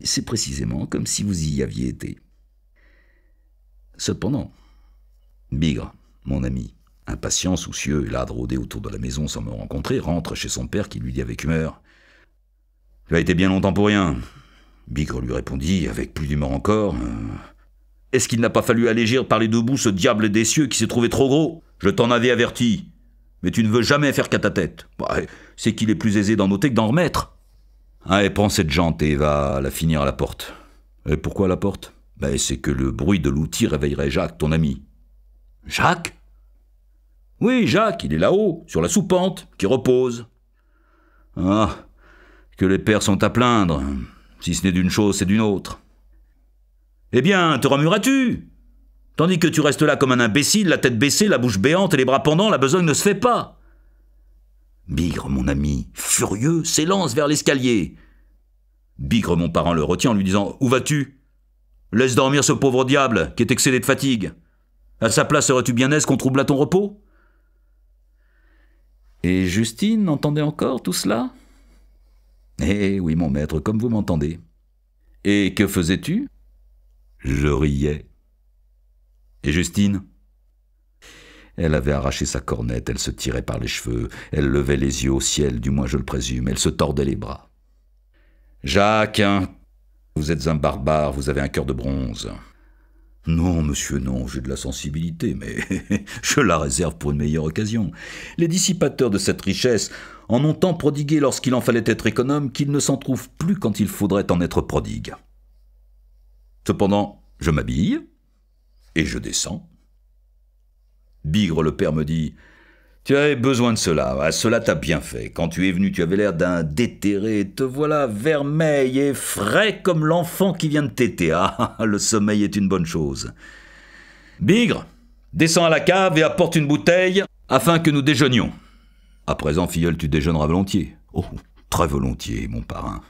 C'est précisément comme si vous y aviez été. Cependant, Bigre, mon ami, impatient, soucieux et là autour de la maison sans me rencontrer, rentre chez son père qui lui dit avec humeur Tu as été bien longtemps pour rien. Bigre lui répondit avec plus d'humour encore euh, Est-ce qu'il n'a pas fallu allégir par les deux bouts ce diable des cieux qui s'est trouvé trop gros Je t'en avais averti. Mais tu ne veux jamais faire qu'à ta tête. Bah, c'est qu'il est plus aisé d'en noter que d'en remettre. Ah, prends cette jante et va la finir à la porte. Et pourquoi la porte ben, c'est que le bruit de l'outil réveillerait Jacques, ton ami. Jacques Oui, Jacques, il est là-haut, sur la soupente, qui repose. Ah, que les pères sont à plaindre. Si ce n'est d'une chose, c'est d'une autre. Eh bien, te remueras-tu Tandis que tu restes là comme un imbécile, la tête baissée, la bouche béante et les bras pendants, la besogne ne se fait pas. Bigre, mon ami, furieux, s'élance vers l'escalier. Bigre, mon parent, le retient en lui disant Où vas-tu Laisse dormir ce pauvre diable qui est excédé de fatigue. À sa place, serais-tu bien aise qu'on troublât ton repos Et Justine entendait encore tout cela Eh oui, mon maître, comme vous m'entendez. Et que faisais-tu Je riais. Et Justine elle avait arraché sa cornette, elle se tirait par les cheveux, elle levait les yeux au ciel, du moins je le présume, elle se tordait les bras. Jacques, hein, vous êtes un barbare, vous avez un cœur de bronze. Non, monsieur, non, j'ai de la sensibilité, mais je la réserve pour une meilleure occasion. Les dissipateurs de cette richesse en ont tant prodigué lorsqu'il en fallait être économe qu'ils ne s'en trouvent plus quand il faudrait en être prodigue. Cependant, je m'habille et je descends. Bigre le père me dit Tu avais besoin de cela, à ah, cela t'a bien fait. Quand tu es venu, tu avais l'air d'un déterré, te voilà vermeil et frais comme l'enfant qui vient de téter. Ah, ah, ah le sommeil est une bonne chose. Bigre, descends à la cave et apporte une bouteille afin que nous déjeunions. À présent, filleul, tu déjeuneras volontiers. Oh, très volontiers, mon parrain.